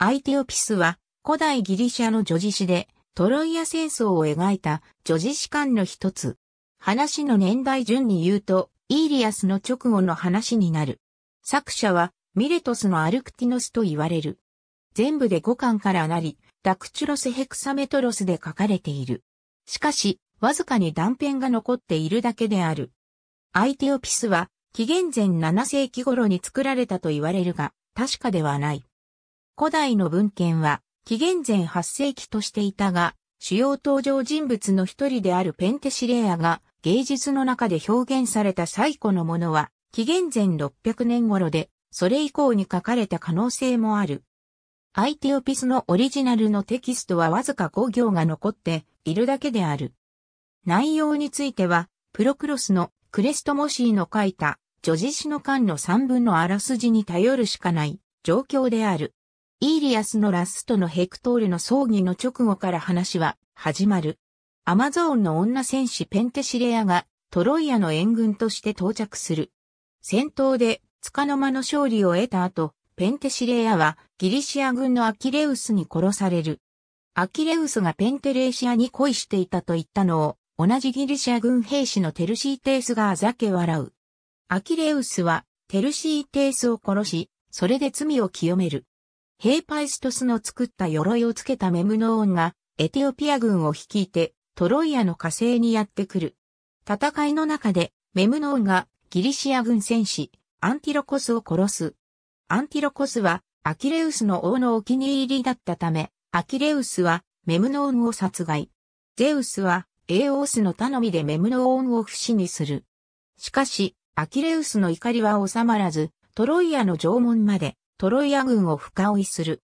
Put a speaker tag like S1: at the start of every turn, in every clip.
S1: アイテオピスは古代ギリシャの女子詩でトロイア戦争を描いた女子詩観の一つ。話の年代順に言うと、イーリアスの直後の話になる。作者はミレトスのアルクティノスと言われる。全部で5巻からなり、ダクチュロスヘクサメトロスで書かれている。しかし、わずかに断片が残っているだけである。アイテオピスは紀元前7世紀頃に作られたと言われるが、確かではない。古代の文献は、紀元前8世紀としていたが、主要登場人物の一人であるペンテシレアが芸術の中で表現された最古のものは、紀元前600年頃で、それ以降に書かれた可能性もある。アイテオピスのオリジナルのテキストはわずか5行が残っているだけである。内容については、プロクロスのクレストモシーの書いた、女子詩の間の3分のあらすじに頼るしかない状況である。イーリアスのラストのヘクトールの葬儀の直後から話は始まる。アマゾーンの女戦士ペンテシレアがトロイアの援軍として到着する。戦闘で束の間の勝利を得た後、ペンテシレアはギリシア軍のアキレウスに殺される。アキレウスがペンテレーシアに恋していたと言ったのを、同じギリシア軍兵士のテルシーテースがあざけ笑う。アキレウスはテルシーテースを殺し、それで罪を清める。ヘイパイストスの作った鎧をつけたメムノーンが、エテオピア軍を率いて、トロイアの火星にやってくる。戦いの中で、メムノーンがギリシア軍戦士、アンティロコスを殺す。アンティロコスは、アキレウスの王のお気に入りだったため、アキレウスは、メムノーンを殺害。ゼウスは、エーオスの頼みでメムノーンを不死にする。しかし、アキレウスの怒りは収まらず、トロイアの縄文までトロイア軍を深追いする。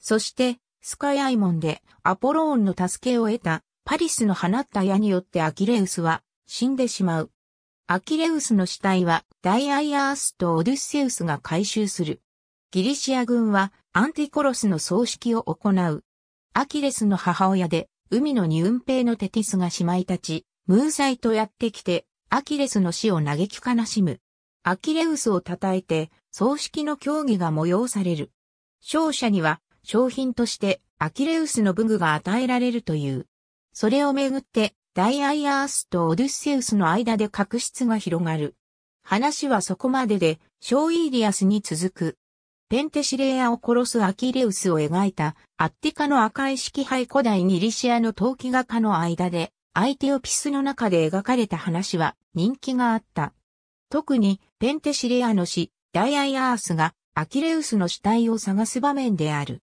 S1: そして、スカイアイモンでアポローンの助けを得たパリスの放った矢によってアキレウスは死んでしまう。アキレウスの死体はダイアイアースとオデュッセウスが回収する。ギリシア軍はアンティコロスの葬式を行う。アキレスの母親で海のニウンペイのテティスが姉妹たち、ムーサイとやってきて、アキレスの死を嘆き悲しむ。アキレウスを称えて、葬式の競技が催される。勝者には商品としてアキレウスの武具が与えられるという。それをめぐってダイアイアースとオデュッセウスの間で確執が広がる。話はそこまでで、ショーイーリアスに続く。ペンテシレアを殺すアキレウスを描いたアッティカの赤い色杯古代ニリシアの陶器画家の間で、アイテオピスの中で描かれた話は人気があった。特にペンテシレアの詩、ダイアイアースがアキレウスの死体を探す場面である。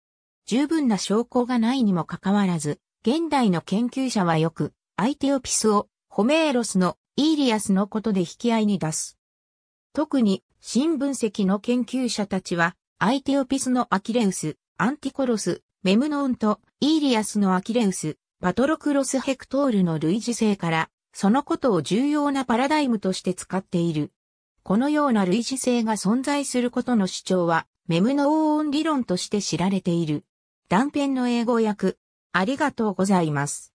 S1: 十分な証拠がないにもかかわらず、現代の研究者はよく、相手をピスを、ホメーロスのイーリアスのことで引き合いに出す。特に、新分析の研究者たちは、アイテオピスのアキレウス、アンティコロス、メムノンとイーリアスのアキレウス、パトロクロスヘクトールの類似性から、そのことを重要なパラダイムとして使っている。このような類似性が存在することの主張は、メムの応音理論として知られている。断片の英語訳、ありがとうございます。